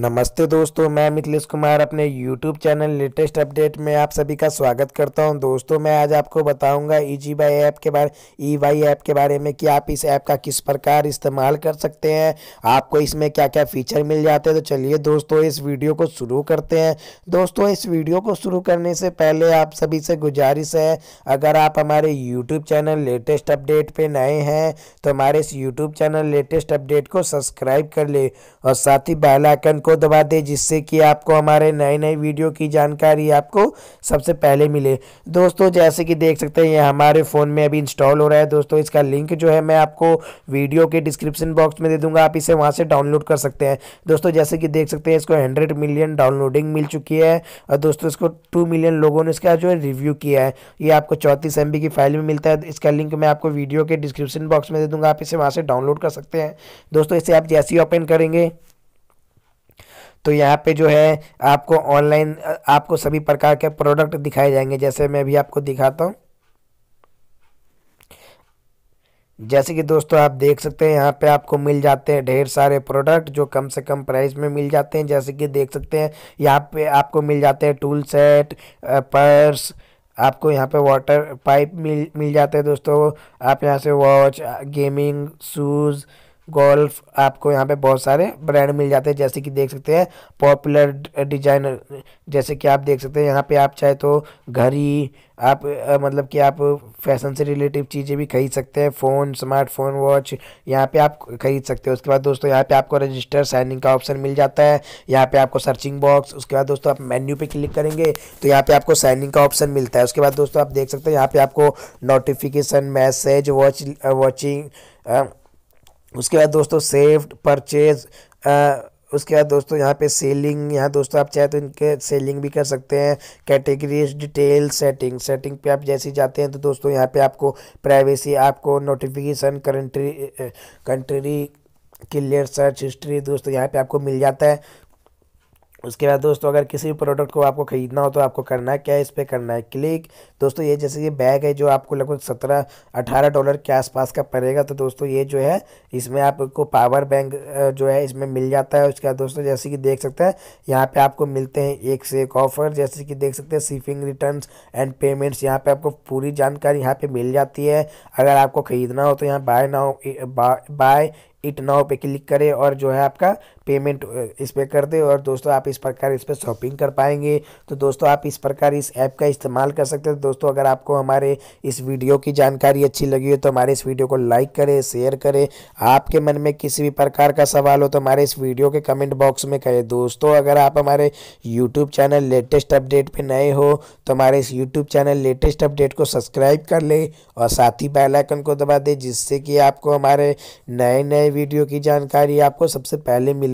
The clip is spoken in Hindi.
नमस्ते दोस्तों मैं मिथिलेश कुमार अपने YouTube चैनल लेटेस्ट अपडेट में आप सभी का स्वागत करता हूं दोस्तों मैं आज आपको बताऊंगा ई जी वाई ऐप के बारे ई वाई ऐप के बारे में कि आप इस ऐप का किस प्रकार इस्तेमाल कर सकते हैं आपको इसमें क्या क्या फीचर मिल जाते हैं तो चलिए दोस्तों इस वीडियो को शुरू करते हैं दोस्तों इस वीडियो को शुरू करने से पहले आप सभी से गुजारिश है अगर आप हमारे यूट्यूब चैनल लेटेस्ट अपडेट पर नए हैं तो हमारे इस यूट्यूब चैनल लेटेस्ट अपडेट को सब्सक्राइब कर ले और साथ ही बैलाइकन को दबा दें जिससे कि आपको हमारे नए नए वीडियो की जानकारी आपको सबसे पहले मिले दोस्तों जैसे कि देख सकते हैं ये हमारे फ़ोन में अभी इंस्टॉल हो रहा है दोस्तों इसका लिंक जो है मैं आपको वीडियो के डिस्क्रिप्शन बॉक्स में दे दूंगा आप इसे वहाँ से डाउनलोड कर सकते हैं दोस्तों जैसे कि देख सकते हैं इसको हंड्रेड मिलियन डाउनलोडिंग मिल चुकी है और दोस्तों इसको टू मिलियन लोगों ने इसका जो है रिव्यू किया है ये आपको चौंतीस एम की फाइल में मिलता है इसका लिंक मैं आपको वीडियो के डिस्क्रिप्शन बॉक्स में दे दूंगा आप इसे वहाँ से डाउनलोड कर सकते हैं दोस्तों इसे आप जैसे ही ओपन करेंगे तो यहाँ पे जो है आपको ऑनलाइन आपको सभी प्रकार के प्रोडक्ट दिखाए जाएंगे जैसे मैं अभी आपको दिखाता हूँ जैसे कि दोस्तों आप देख सकते हैं यहाँ पे आपको मिल जाते हैं ढेर सारे प्रोडक्ट जो कम से कम प्राइस में मिल जाते हैं जैसे कि देख सकते हैं यहाँ पे आपको मिल जाते हैं टूल सेट पर्स आपको यहाँ पे वाटर पाइप मिल मिल जाते हैं दोस्तों आप यहाँ से वॉच गेमिंग शूज़ गोल्फ आपको यहाँ पे बहुत सारे ब्रांड मिल जाते हैं जैसे कि देख सकते हैं पॉपुलर डिजाइनर जैसे कि आप देख सकते हैं यहाँ पे आप चाहे तो घड़ी आप मतलब कि आप फैशन से रिलेटिव चीज़ें भी खरीद सकते हैं फ़ोन स्मार्टफोन वॉच यहाँ पे आप खरीद सकते हैं उसके बाद दोस्तों यहाँ पे आपको रजिस्टर साइनिंग का ऑप्शन मिल जाता है यहाँ पे आपको सर्चिंग बॉक्स उसके बाद दोस्तों आप मेन्यू पे क्लिक करेंगे तो यहाँ पे आपको साइनिंग का ऑप्शन मिलता है उसके बाद दोस्तों आप देख सकते हैं यहाँ पर आपको नोटिफिकेशन मैसेज वॉच वॉचिंग उसके बाद दोस्तों सेव्ड परचेज उसके बाद दोस्तों यहाँ पे सेलिंग यहाँ दोस्तों आप चाहे तो इनके सेलिंग भी कर सकते हैं कैटेगरीज डिटेल सेटिंग सेटिंग पे आप जैसे जाते हैं तो दोस्तों यहाँ पे आपको प्राइवेसी आपको notification country country clear search history दोस्तों यहाँ पे आपको मिल जाता है उसके बाद दोस्तों अगर किसी भी प्रोडक्ट को आपको ख़रीदना हो तो आपको करना है क्या इस पर करना है क्लिक दोस्तों ये जैसे ये बैग है जो आपको लगभग सत्रह अठारह डॉलर के आसपास का पड़ेगा तो दोस्तों ये जो है इसमें आपको पावर बैंक जो है इसमें मिल जाता है उसके बाद दोस्तों जैसे कि देख सकते हैं यहाँ पर आपको मिलते हैं एक से एक ऑफ़र जैसे कि देख सकते हैं शिपिंग रिटर्न एंड पेमेंट्स यहाँ पर आपको पूरी जानकारी यहाँ पर मिल जाती है अगर आपको ख़रीदना हो तो यहाँ buy now buy it now पे क्लिक करें और जो है आपका पेमेंट uh, इस पर कर दे और दोस्तों आप इस प्रकार इस पर शॉपिंग कर पाएंगे तो दोस्तों आप इस प्रकार इस ऐप का इस्तेमाल कर सकते हैं दोस्तों अगर आपको हमारे इस वीडियो की जानकारी अच्छी लगी हो तो हमारे इस वीडियो को लाइक करें शेयर करें आपके मन में किसी भी प्रकार का सवाल हो तो हमारे इस वीडियो के कमेंट बॉक्स में कहें दोस्तों अगर आप हमारे यूट्यूब चैनल लेटेस्ट अपडेट पर नए हो तो हमारे इस यूट्यूब चैनल लेटेस्ट अपडेट को सब्सक्राइब कर लें और साथ ही बैलाइकन को दबा दें जिससे कि आपको हमारे नए नए वीडियो की जानकारी आपको सबसे पहले मिले